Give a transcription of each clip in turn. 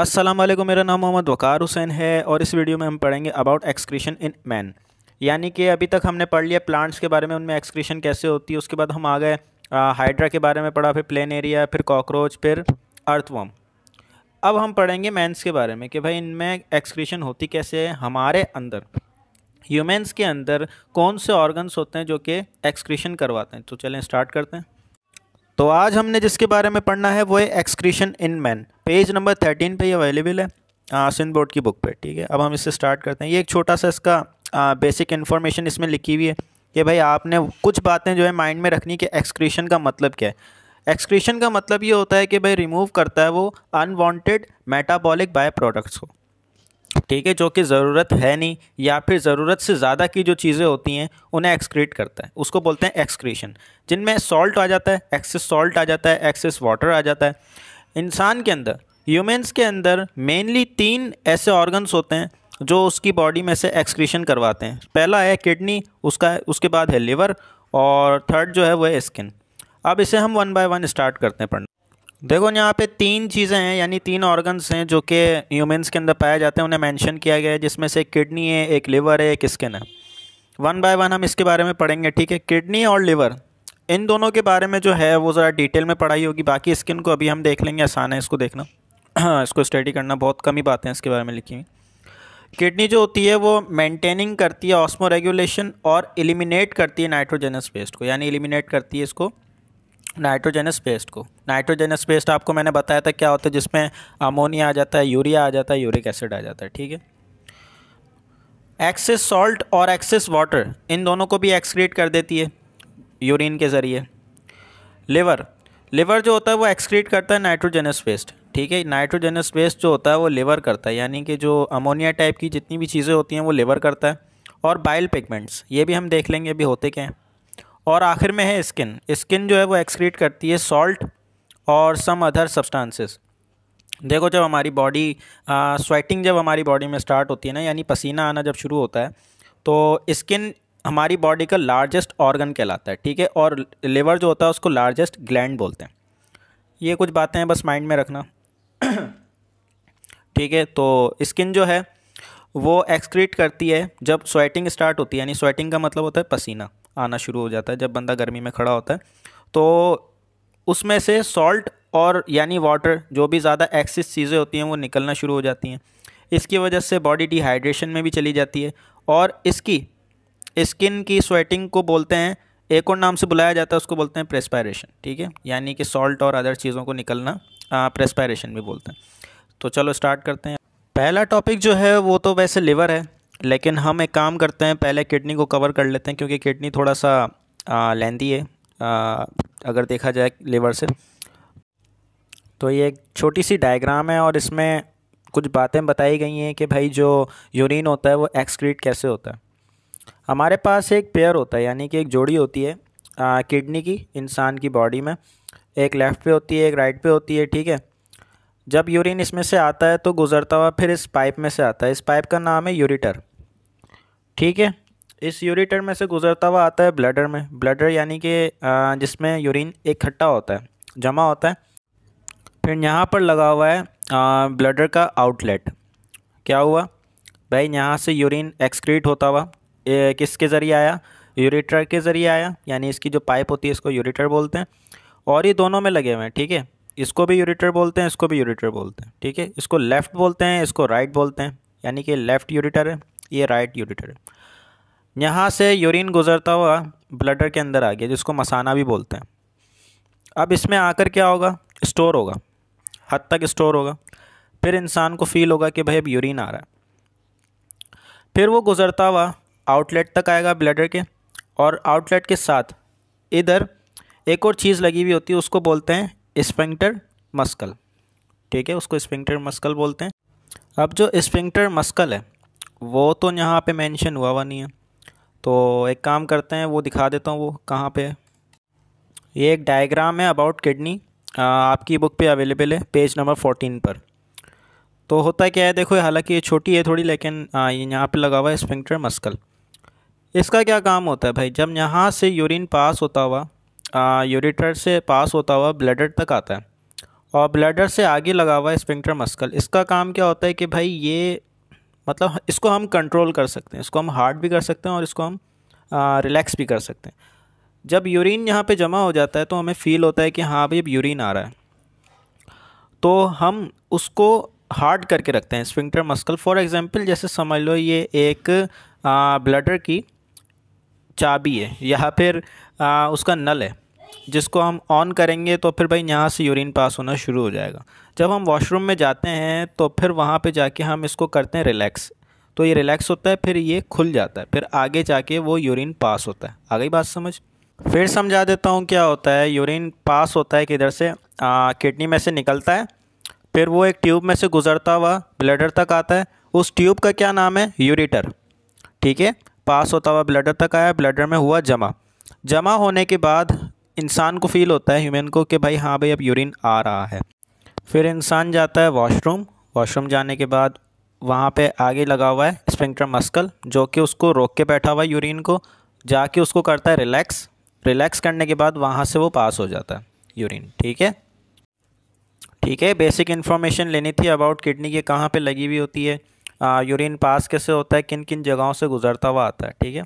अस्सलाम वालेकुम मेरा नाम मोहम्मद वकार हुसैन है और इस वीडियो में हम पढ़ेंगे अबाउट एक्सक्रीशन इन मैन यानी कि अभी तक हमने पढ़ लिया प्लांट्स के बारे में उनमें एक्सक्रीशन कैसे होती है उसके बाद हम आ गए हाइड्रा के बारे में पढ़ा फिर प्लेन एरिया फिर कॉकरोच फिर अर्थवम अब हम पढ़ेंगे मैंस के बारे में कि भाई इनमें एक्सक्रीशन होती कैसे है हमारे अंदर ह्यूमेंस के अंदर कौन से ऑर्गन्स होते हैं जो कि एक्सक्रीशन करवाते हैं तो चलें स्टार्ट करते हैं तो आज हमने जिसके बारे में पढ़ना है वो है excretion in man page number thirteen पे ये अवेलेबल है सिंध बोर्ड की बुक पे ठीक है अब हम इससे स्टार्ट करते हैं ये एक छोटा सा इसका आ, बेसिक इन्फॉर्मेशन इसमें लिखी हुई है कि भाई आपने कुछ बातें जो है माइंड में रखनी कि एक्सक्रीशन का मतलब क्या है एक्सक्रीशन का मतलब ये होता है कि भाई रिमूव करता है वो अनवांटेड मेटाबॉलिक बाय प्रोडक्ट्स को ठीक है जो कि ज़रूरत है नहीं या फिर ज़रूरत से ज़्यादा की जो चीज़ें होती हैं उन्हें एक्सक्रीट करता है उसको बोलते हैं एक्सक्रीशन जिनमें सॉल्ट आ जाता है एक्सेस सॉल्ट आ जाता है एक्सेस वाटर आ जाता है इंसान के अंदर ह्यूमेंस के अंदर मेनली तीन ऐसे ऑर्गन्स होते हैं जो उसकी बॉडी में से एक्सक्रीशन करवाते हैं पहला है किडनी उसका उसके बाद है लिवर और थर्ड जो है वह है स्किन अब इसे हम वन बाय वन स्टार्ट करते हैं पढ़ना देखो यहाँ पे तीन चीज़ें हैं यानी तीन ऑर्गन्स हैं जो कि ह्यूमेंस के अंदर पाए जाते हैं उन्हें मेंशन किया गया है जिसमें से किडनी है एक लिवर है एक स्किन है वन बाय वन हम इसके बारे में पढ़ेंगे ठीक है किडनी और लिवर इन दोनों के बारे में जो है वो ज़रा डिटेल में पढ़ाई होगी बाकी स्किन को अभी हम देख लेंगे आसान है इसको देखना इसको स्टडी करना बहुत कम ही बातें इसके बारे में लिखी हुई किडनी जो होती है वो मेंटेनिंग करती है ऑस्मो रेगुलेशन और एलिमिनेट करती है नाइट्रोजनस पेस्ट को यानी एलिमिनेट करती है इसको नाइट्रोजनस पेस्ट को नाइट्रोजनस पेस्ट आपको मैंने बताया था क्या होता है जिसमें अमोनिया आ जाता है यूरिया आ जाता है यूरिक एसिड आ जाता है ठीक है एक्सेस सॉल्ट और एक्सेस वाटर इन दोनों को भी एक्सक्रीट कर देती है यूरिन के ज़रिए लिवर लिवर जो होता है वो एक्सक्रीट करता है नाइट्रोजनस वेस्ट ठीक है नाइट्रोजनस वेस्ट जो होता है वो लिवर करता है यानी कि जो अमोनिया टाइप की जितनी भी चीज़ें होती हैं वो लिवर करता है और बाइल पिगमेंट्स ये भी हम देख लेंगे अभी होते क्या हैं और आखिर में है स्किन स्किन जो है वो एक्सक्रीट करती है सॉल्ट और सम अदर सब्सटेंसेस देखो जब हमारी बॉडी स्वेटिंग जब हमारी बॉडी में स्टार्ट होती है ना यानी पसीना आना जब शुरू होता है तो स्किन हमारी बॉडी का लार्जेस्ट ऑर्गन कहलाता है ठीक है और लिवर जो होता है उसको लार्जेस्ट ग्लैंड बोलते हैं ये कुछ बातें हैं बस माइंड में रखना ठीक है तो स्किन जो है वो एक्सक्रीट करती है जब स्वेटिंग स्टार्ट होती है यानी स्वेटिंग का मतलब होता है पसीना आना शुरू हो जाता है जब बंदा गर्मी में खड़ा होता है तो उसमें से सॉल्ट और यानी वाटर जो भी ज़्यादा एक्सिस चीज़ें होती हैं वो निकलना शुरू हो जाती हैं इसकी वजह से बॉडी डिहाइड्रेशन में भी चली जाती है और इसकी स्किन की स्वेटिंग को बोलते हैं एक और नाम से बुलाया जाता है उसको बोलते हैं प्रेस्पायरेशन ठीक है यानी कि सॉल्ट और अदर चीज़ों को निकलना प्रेस्पायरेशन भी बोलते हैं तो चलो स्टार्ट करते हैं पहला टॉपिक जो है वो तो वैसे लिवर है लेकिन हम एक काम करते हैं पहले किडनी को कवर कर लेते हैं क्योंकि किडनी थोड़ा सा लेंदी है आ, अगर देखा जाए लिवर से तो ये एक छोटी सी डायग्राम है और इसमें कुछ बातें बताई गई हैं कि भाई जो यूरिन होता है वो एक्सक्रीट कैसे होता है हमारे पास एक पेयर होता है यानी कि एक जोड़ी होती है किडनी की इंसान की बॉडी में एक लेफ़्ट पे होती है एक राइट पे होती है ठीक है जब यूरिन इसमें से आता है तो गुज़रता हुआ फिर इस पाइप में से आता है इस पाइप का नाम है यूरिटर ठीक है इस यूरिटर में से गुज़रता हुआ आता है ब्लडर में ब्लडर यानी कि जिसमें यूरिन इकट्ठा होता है जमा होता है फिर यहाँ पर लगा हुआ है आ, ब्लडर का आउटलेट क्या हुआ भाई यहाँ से यूरिन एक्सक्रीट होता हुआ किसके ज़रिए आया यूरेटर के ज़रिए आया यानी इसकी जो पाइप होती है इसको यूरेटर बोलते हैं और ये दोनों में लगे हुए हैं ठीक है इसको भी यूरेटर बोलते हैं इसको भी यूरेटर बोलते हैं ठीक है इसको लेफ़्ट बोलते हैं इसको राइट बोलते हैं यानी कि लेफ़्ट यूरेटर है ये राइट यूरेटर है यहाँ से यूरिन गुजरता हुआ ब्लडर के अंदर आ गया जिसको मसाना भी बोलते हैं अब इसमें आकर क्या होगा स्टोर होगा हद तक स्टोर होगा फिर इंसान को फील होगा कि भाई अब यूरिन आ रहा है फिर वो गुजरता हुआ आउटलेट तक आएगा ब्लैडर के और आउटलेट के साथ इधर एक और चीज़ लगी हुई होती है उसको बोलते हैं स्पेंक्टर मस्कल ठीक है उसको स्पेंक्टर मस्कल बोलते हैं अब जो स्पेंक्टर मस्कल है वो तो यहाँ पे मेंशन हुआ हुआ नहीं है तो एक काम करते हैं वो दिखा देता हूँ वो कहाँ पे ये एक डायग्राम है अबाउट किडनी आपकी बुक पे अवेलेबल है पेज नंबर फोर्टीन पर तो होता क्या है देखो हालांकि ये छोटी है थोड़ी लेकिन ये यहाँ पे लगा हुआ है स्पेंक्टर मस्कल इसका क्या काम होता है भाई जब यहाँ से यूरिन पास होता हुआ यूरिटर से पास होता हुआ ब्लडर तक आता है और ब्लडर से आगे लगा हुआ स्पिंक्टर मस्कल इसका काम क्या होता है कि भाई ये मतलब इसको हम कंट्रोल कर सकते हैं इसको हम हार्ड भी कर सकते हैं और इसको हम रिलैक्स भी कर सकते हैं जब यूरिन यहाँ पे जमा हो जाता है तो हमें फील होता है कि हाँ भाई अब यूरिन आ रहा है तो हम उसको हार्ड करके रखते हैं स्पिंक्टर मस्कल फॉर एग्ज़ाम्पल जैसे समझ लो ये एक ब्लडर की चाबी है या फिर आ, उसका नल है जिसको हम ऑन करेंगे तो फिर भाई यहाँ से यूरिन पास होना शुरू हो जाएगा जब हम वॉशरूम में जाते हैं तो फिर वहाँ पे जाके हम इसको करते हैं रिलैक्स तो ये रिलैक्स होता है फिर ये खुल जाता है फिर आगे जाके वो यूरिन पास होता है आ गई बात समझ फिर समझा देता हूँ क्या होता है यूरिन पास होता है किधर से किडनी में से निकलता है फिर वो एक ट्यूब में से गुजरता हुआ ब्लडर तक आता है उस ट्यूब का क्या नाम है यूरीटर ठीक है पास होता हुआ ब्लडर तक आया ब्लडर में हुआ जमा जमा होने के बाद इंसान को फील होता है ह्यूमन को कि भाई हाँ भाई अब यूरिन आ रहा है फिर इंसान जाता है वॉशरूम वॉशरूम जाने के बाद वहाँ पे आगे लगा हुआ है स्प्रिंक्टर मस्कल जो कि उसको रोक के बैठा हुआ है यूरिन को जाके उसको करता है रिलैक्स रिलैक्स करने के बाद वहाँ से वो पास हो जाता है यूरिन ठीक है ठीक है बेसिक इन्फॉर्मेशन लेनी थी अबाउट किडनी के कहाँ पर लगी हुई होती है यूरिन पास कैसे होता है किन किन जगहों से गुजरता हुआ आता है ठीक है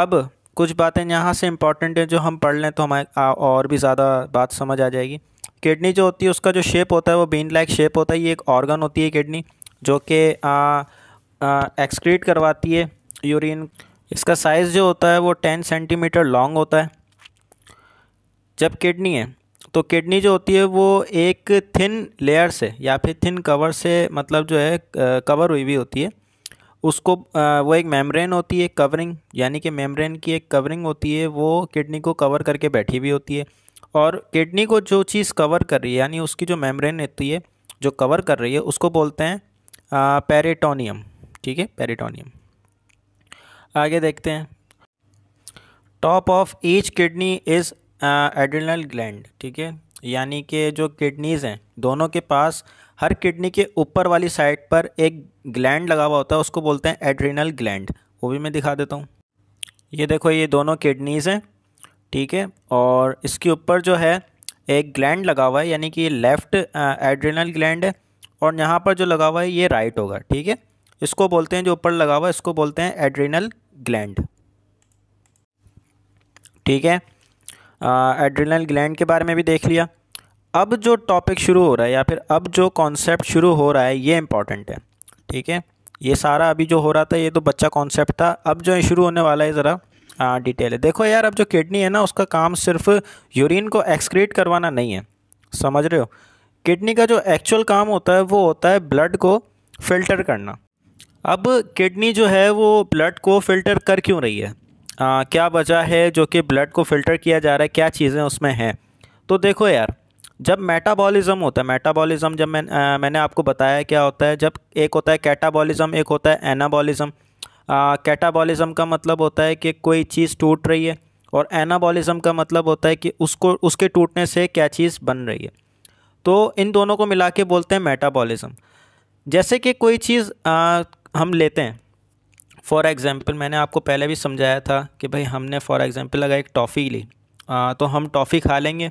अब कुछ बातें यहाँ से इम्पॉर्टेंट हैं जो हम पढ़ लें तो हमारे और भी ज़्यादा बात समझ आ जाएगी किडनी जो होती है उसका जो शेप होता है वो बीन लाइक शेप होता है ये एक ऑर्गन होती है किडनी जो कि एक्सक्रीट करवाती है यूरिन इसका साइज़ जो होता है वो टेन सेंटीमीटर लॉन्ग होता है जब किडनी है तो किडनी जो होती है वो एक थिन लेयर से या फिर थिन कवर से मतलब जो है कवर हुई भी होती है उसको वो एक मेम्ब्रेन होती है कवरिंग यानी कि मेम्ब्रेन की एक कवरिंग होती है वो किडनी को कवर करके बैठी हुई होती है और किडनी को जो चीज़ कवर कर रही है यानी उसकी जो मेम्ब्रेन होती है जो कवर कर रही है उसको बोलते हैं पेरिटोनियम ठीक है पेरिटोनियम आगे देखते हैं top of each kidney is adrenal gland ठीक है यानी कि जो किडनीज़ हैं दोनों के पास हर किडनी के ऊपर वाली साइड पर एक ग्लैंड लगा हुआ होता है उसको बोलते हैं एड्रिनल ग्लैंड वो भी मैं दिखा देता हूँ ये देखो ये दोनों किडनीज़ हैं ठीक है और इसके ऊपर जो है एक ग्लैंड लगा हुआ है यानी कि ये लेफ़्ट एड्रिनल ग्लैंड है और यहाँ पर जो लगा हुआ है ये राइट होगा ठीक है इसको बोलते हैं जो ऊपर लगा हुआ है इसको बोलते हैं एड्रिनल ग्लैंड ठीक है एड्रिनल ग्लैंड के बारे में भी देख लिया अब जो टॉपिक शुरू हो रहा है या फिर अब जो कॉन्सेप्ट शुरू हो रहा है ये इम्पॉर्टेंट है ठीक है ये सारा अभी जो हो रहा था ये तो बच्चा कॉन्सेप्ट था अब जो शुरू होने वाला है ज़रा डिटेल है देखो यार अब जो किडनी है ना उसका काम सिर्फ यूरिन को एक्सक्रीट करवाना नहीं है समझ रहे हो किडनी का जो एक्चुअल काम होता है वो होता है ब्लड को फ़िल्टर करना अब किडनी जो है वो ब्लड को फ़िल्टर कर क्यों रही है आ, क्या वजह है जो कि ब्लड को फ़िल्टर किया जा रहा है क्या चीज़ें उसमें हैं तो देखो यार जब मेटाबॉलिज़्म होता है मेटाबॉलिज़्म जब मैं आ, मैंने आपको बताया क्या होता है जब एक होता है कैटाबॉलिज़्म एक होता है एनाबॉलिज़्म कैटाबॉलिज़्म का मतलब होता है कि कोई चीज़ टूट रही है और एनाबॉलिज़्म का मतलब होता है कि उसको उसके टूटने से क्या चीज़ बन रही है तो इन दोनों को मिला के बोलते हैं मेटाबॉलिज़्म जैसे कि कोई चीज़ आ, हम लेते हैं फॉर एग्ज़ाम्पल मैंने आपको पहले भी समझाया था कि भाई हमने फॉर एग्ज़ाम्पल अगर एक टॉफ़ी ली आ, तो हम टॉफ़ी खा लेंगे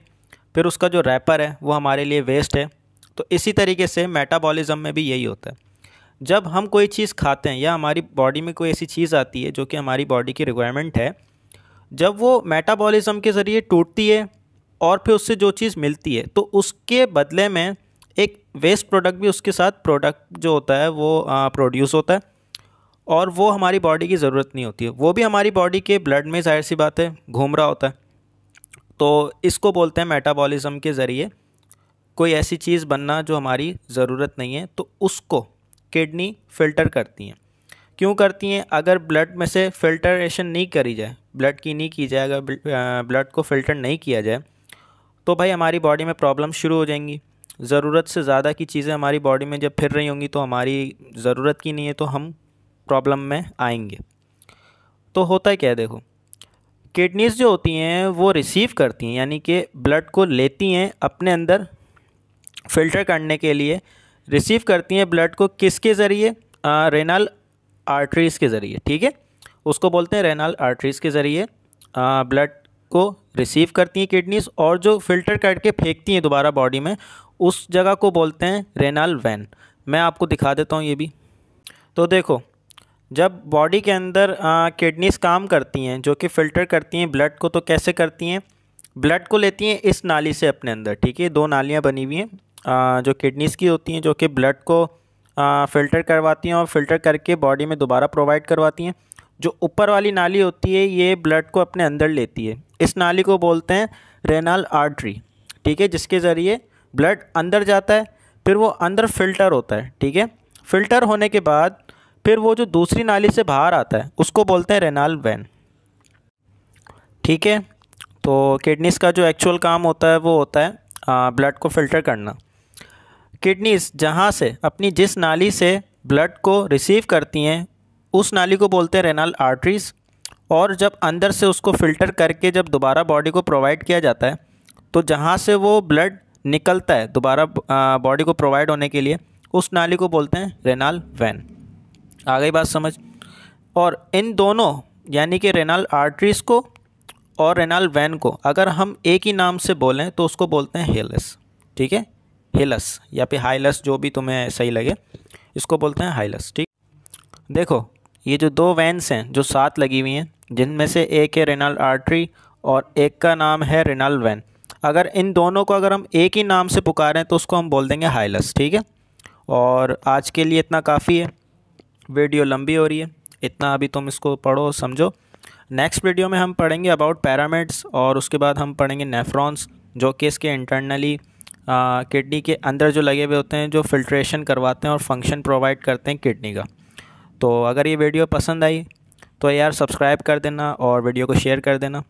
फिर उसका जो रैपर है वो हमारे लिए वेस्ट है तो इसी तरीके से मेटाबॉलिज़म में भी यही होता है जब हम कोई चीज़ खाते हैं या हमारी बॉडी में कोई ऐसी चीज़ आती है जो कि हमारी बॉडी की रिक्वायरमेंट है जब वो मेटाबॉलिज़म के ज़रिए टूटती है और फिर उससे जो चीज़ मिलती है तो उसके बदले में एक वेस्ट प्रोडक्ट भी उसके साथ प्रोडक्ट जो होता है वो प्रोड्यूस होता है और वो हमारी बॉडी की ज़रूरत नहीं होती है वो भी हमारी बॉडी के ब्लड में जाहिर सी बात है घूम रहा होता है तो इसको बोलते हैं मेटाबॉलिज्म के ज़रिए कोई ऐसी चीज़ बनना जो हमारी ज़रूरत नहीं है तो उसको किडनी फ़िल्टर करती हैं क्यों करती हैं अगर ब्लड में से फिल्टरेशन नहीं करी जाए ब्लड की नहीं की जाए अगर ब्लड को फ़िल्टर नहीं किया जाए तो भाई हमारी बॉडी में प्रॉब्लम शुरू हो जाएंगी ज़रूरत से ज़्यादा की चीज़ें हमारी बॉडी में जब फिर रही होंगी तो हमारी ज़रूरत की नहीं है तो हम प्रॉब्लम में आएंगे तो होता है क्या देखो किडनीज जो होती हैं वो रिसीव करती हैं यानी कि ब्लड को लेती हैं अपने अंदर फिल्टर करने के लिए रिसीव करती हैं ब्लड को किसके ज़रिए रेनल आर्टरीज़ के ज़रिए ठीक है उसको बोलते हैं रेनल आर्टरीज़ के ज़रिए ब्लड को रिसीव करती हैं किडनीज और जो फिल्टर करके फेंकती हैं दोबारा बॉडी में उस जगह को बोलते हैं रेनल वैन मैं आपको दिखा देता हूँ ये भी तो देखो जब बॉडी के अंदर किडनीस काम करती हैं जो कि फ़िल्टर करती हैं ब्लड को तो कैसे करती हैं ब्लड को लेती हैं इस नाली से अपने अंदर ठीक है दो नालियाँ बनी हुई हैं जो किडनीस की होती हैं जो कि ब्लड को फ़िल्टर करवाती हैं और फ़िल्टर करके बॉडी में दोबारा प्रोवाइड करवाती हैं जो ऊपर वाली नाली होती है ये ब्लड को अपने अंदर लेती है इस नाली को बोलते हैं रेनल आर्टरी ठीक है जिसके ज़रिए ब्लड अंदर जाता है फिर वो अंदर फ़िल्टर होता है ठीक है फ़िल्टर होने के बाद फिर वो जो दूसरी नाली से बाहर आता है उसको बोलते हैं रेनाल वैन ठीक है तो किडनीस का जो एक्चुअल काम होता है वो होता है ब्लड को फ़िल्टर करना किडनीस जहाँ से अपनी जिस नाली से ब्लड को रिसीव करती हैं उस नाली को बोलते हैं रेनाल आर्टरीज़ और जब अंदर से उसको फ़िल्टर करके जब दोबारा बॉडी को प्रोवाइड किया जाता है तो जहाँ से वो ब्लड निकलता है दोबारा बॉडी को प्रोवाइड होने के लिए उस नाली को बोलते हैं रेनाल वैन आ गई बात समझ और इन दोनों यानी कि रेनाल आर्टरीज को और रेनाल वैन को अगर हम एक ही नाम से बोलें तो उसको बोलते हैं हेलस ठीक है हेलस या फिर हाइलस जो भी तुम्हें सही लगे इसको बोलते हैं हाइलस ठीक देखो ये जो दो वैन्स हैं जो साथ लगी हुई हैं जिनमें से एक है रेनाल आर्ट्री और एक का नाम है रेनाल वैन अगर इन दोनों को अगर हम एक ही नाम से पुकारें तो उसको हम बोल देंगे हाइलस ठीक है और आज के लिए इतना काफ़ी है वीडियो लंबी हो रही है इतना अभी तुम इसको पढ़ो समझो नेक्स्ट वीडियो में हम पढ़ेंगे अबाउट पैरामिड्स और उसके बाद हम पढ़ेंगे नेफ्रॉन्स जो कि इसके इंटरनली किडनी के अंदर जो लगे हुए होते हैं जो फिल्ट्रेशन करवाते हैं और फंक्शन प्रोवाइड करते हैं किडनी का तो अगर ये वीडियो पसंद आई तो यार सब्सक्राइब कर देना और वीडियो को शेयर कर देना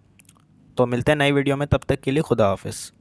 तो मिलते हैं नई वीडियो में तब तक के लिए खुदा हाफिज़